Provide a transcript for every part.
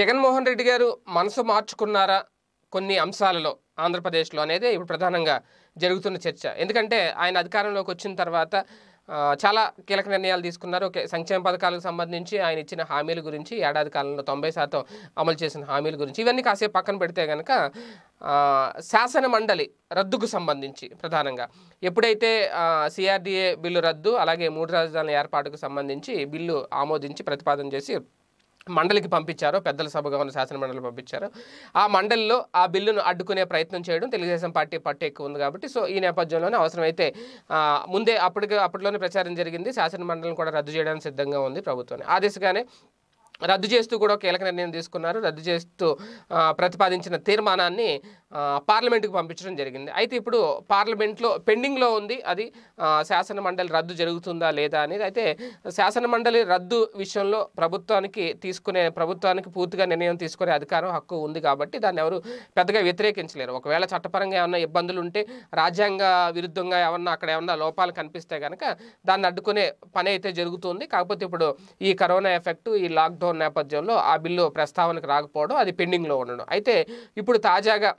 జగన్మోహన్ రెడ్డి గారు మనసు మార్చుకున్నారా కొన్ని అంశాలలో ఆంధ్రప్రదేశ్లో అనేది ఇప్పుడు ప్రధానంగా జరుగుతున్న చర్చ ఎందుకంటే ఆయన అధికారంలోకి వచ్చిన తర్వాత చాలా కీలక నిర్ణయాలు తీసుకున్నారు ఓకే సంక్షేమ పథకాలకు సంబంధించి ఆయన ఇచ్చిన హామీల గురించి ఏడాది కాలంలో తొంభై శాతం అమలు చేసిన హామీల గురించి ఇవన్నీ కాసేపు పక్కన పెడితే కనుక శాసన మండలి రద్దుకు సంబంధించి ప్రధానంగా ఎప్పుడైతే సిఆర్డీఏ బిల్లు రద్దు అలాగే మూడు రాజధానుల ఏర్పాటుకు సంబంధించి బిల్లు ఆమోదించి ప్రతిపాదన చేసి మండలికి పంపించారో పెద్దల సభగా ఉన్న శాసన మండలి పంపించారో ఆ మండలిలో ఆ బిల్లును అడ్డుకునే ప్రయత్నం చేయడం తెలుగుదేశం పార్టీ పట్టు ఎక్కువ ఉంది కాబట్టి సో ఈ నేపథ్యంలోనే అవసరమైతే ముందే అప్పటికి అప్పట్లోనే ప్రచారం జరిగింది శాసన మండలిని కూడా రద్దు చేయడానికి సిద్ధంగా ఉంది ప్రభుత్వం ఆ దిశగానే రద్దు చేస్తూ కూడా కీలక నిర్ణయం తీసుకున్నారు రద్దు చేస్తూ ప్రతిపాదించిన తీర్మానాన్ని పార్లమెంట్కి పంపించడం జరిగింది అయితే ఇప్పుడు పార్లమెంట్లో పెండింగ్లో ఉంది అది శాసన మండలి రద్దు జరుగుతుందా లేదా అనేది అయితే శాసన మండలి రద్దు విషయంలో ప్రభుత్వానికి తీసుకునే ప్రభుత్వానికి పూర్తిగా నిర్ణయం తీసుకునే అధికారం హక్కు ఉంది కాబట్టి దాన్ని ఎవరు పెద్దగా వ్యతిరేకించలేరు ఒకవేళ చట్టపరంగా ఏమన్నా ఇబ్బందులు ఉంటే రాజ్యాంగ విరుద్ధంగా ఏమన్నా అక్కడ ఏమన్నా లోపాలు కనిపిస్తే కనుక దాన్ని అడ్డుకునే పని అయితే జరుగుతుంది కాకపోతే ఇప్పుడు ఈ కరోనా ఎఫెక్ట్ ఈ లాక్డౌన్ నేపథ్యంలో ఆ బిల్లు ప్రస్తావనకు రాకపోవడం అది పెండింగ్లో ఉండడం అయితే ఇప్పుడు తాజాగా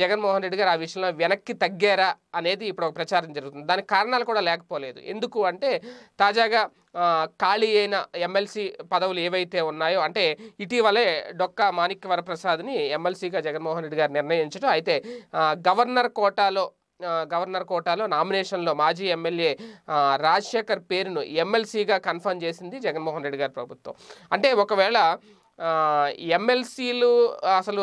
జగన్మోహన్ రెడ్డి గారు ఆ విషయంలో వెనక్కి తగ్గారా అనేది ఇప్పుడు ఒక ప్రచారం జరుగుతుంది దానికి కారణాలు కూడా లేకపోలేదు ఎందుకు అంటే తాజాగా ఖాళీ అయిన ఎమ్మెల్సీ పదవులు ఏవైతే ఉన్నాయో అంటే ఇటీవలే డొక్కా మాణిక్య వరప్రసాద్ని ఎమ్మెల్సీగా జగన్మోహన్ రెడ్డి గారు నిర్ణయించడం అయితే గవర్నర్ కోటాలో గవర్నర్ కోటాలో నామినేషన్లో మాజీ ఎమ్మెల్యే రాజశేఖర్ పేరును ఎమ్మెల్సీగా కన్ఫర్మ్ చేసింది జగన్మోహన్ రెడ్డి గారి ప్రభుత్వం అంటే ఒకవేళ ఎమ్మెల్సీలు అసలు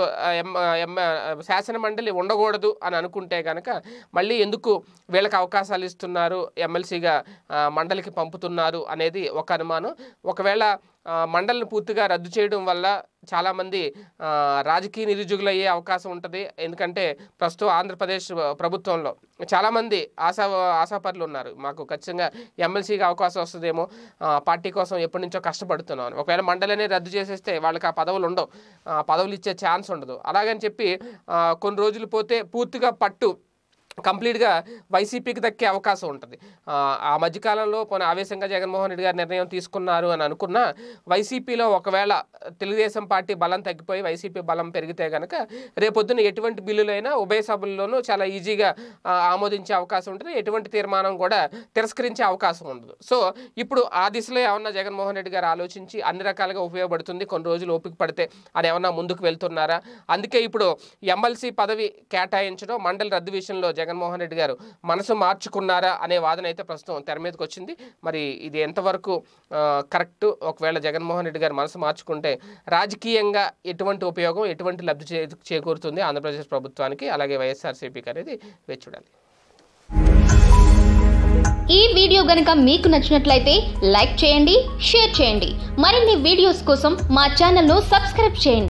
శాసన మండలి ఉండకూడదు అని అనుకుంటే కనుక మళ్ళీ ఎందుకు వీళ్ళకి అవకాశాలు ఇస్తున్నారు ఎమ్మెల్సీగా మండలికి పంపుతున్నారు అనేది ఒక అనుమానం ఒకవేళ మండలిని పూర్తిగా రద్దు చేయడం వల్ల చాలామంది రాజకీయ అయ్యే అవకాశం ఉంటుంది ఎందుకంటే ప్రస్తుతం ఆంధ్రప్రదేశ్ ప్రభుత్వంలో చాలామంది ఆశా ఆశాపరులు ఉన్నారు మాకు ఖచ్చితంగా ఎమ్మెల్సీగా అవకాశం వస్తుందేమో పార్టీ కోసం ఎప్పటి నుంచో కష్టపడుతున్నాను ఒకవేళ మండలినే రద్దు చేసేస్తే వాళ్ళకి ఆ పదవులు ఉండవు పదవులు ఇచ్చే ఛాన్స్ ఉండదు అలాగని చెప్పి కొన్ని రోజులు పోతే పూర్తిగా పట్టు కంప్లీట్గా వైసీపీకి దక్కే అవకాశం ఉంటుంది ఆ మధ్యకాలంలో పోనీ ఆవేశంగా జగన్మోహన్ రెడ్డి గారు నిర్ణయం తీసుకున్నారు అని అనుకున్నా వైసీపీలో ఒకవేళ తెలుగుదేశం పార్టీ బలం తగ్గిపోయి వైసీపీ బలం పెరిగితే కనుక రేపొద్దున ఎటువంటి బిల్లులైనా ఉభయ సభల్లోనూ చాలా ఈజీగా ఆమోదించే అవకాశం ఉంటుంది ఎటువంటి తీర్మానం కూడా తిరస్కరించే అవకాశం ఉండదు సో ఇప్పుడు ఆ దిశలో ఏమన్నా జగన్మోహన్ రెడ్డి గారు ఆలోచించి అన్ని రకాలుగా ఉపయోగపడుతుంది కొన్ని రోజులు ఓపిక పడితే అని ఏమన్నా ముందుకు వెళ్తున్నారా అందుకే ఇప్పుడు ఎమ్మెల్సీ పదవి కేటాయించడం మండలి రద్దు విషయంలో జగన్మోహన్ రెడ్డి గారు మనసు మార్చుకున్నారా అనే వాదన అయితే ప్రస్తుతం తెర మీదకి వచ్చింది మరి ఇది ఎంతవరకు కరెక్ట్ ఒకవేళ జగన్మోహన్ రెడ్డి గారు మనసు మార్చుకుంటే రాజకీయంగా ఎటువంటి ఉపయోగం ఎటువంటి లబ్ధి చేకూరుతుంది ఆంధ్రప్రదేశ్ ప్రభుత్వానికి అలాగే వైఎస్ఆర్సీపీకి అనేది వేచి చూడాలి ఈ వీడియో గనుక మీకు నచ్చినట్లయితే లైక్ చేయండి షేర్ చేయండి మరిన్ని వీడియోస్ కోసం మా ఛానల్ను సబ్స్క్రైబ్ చేయండి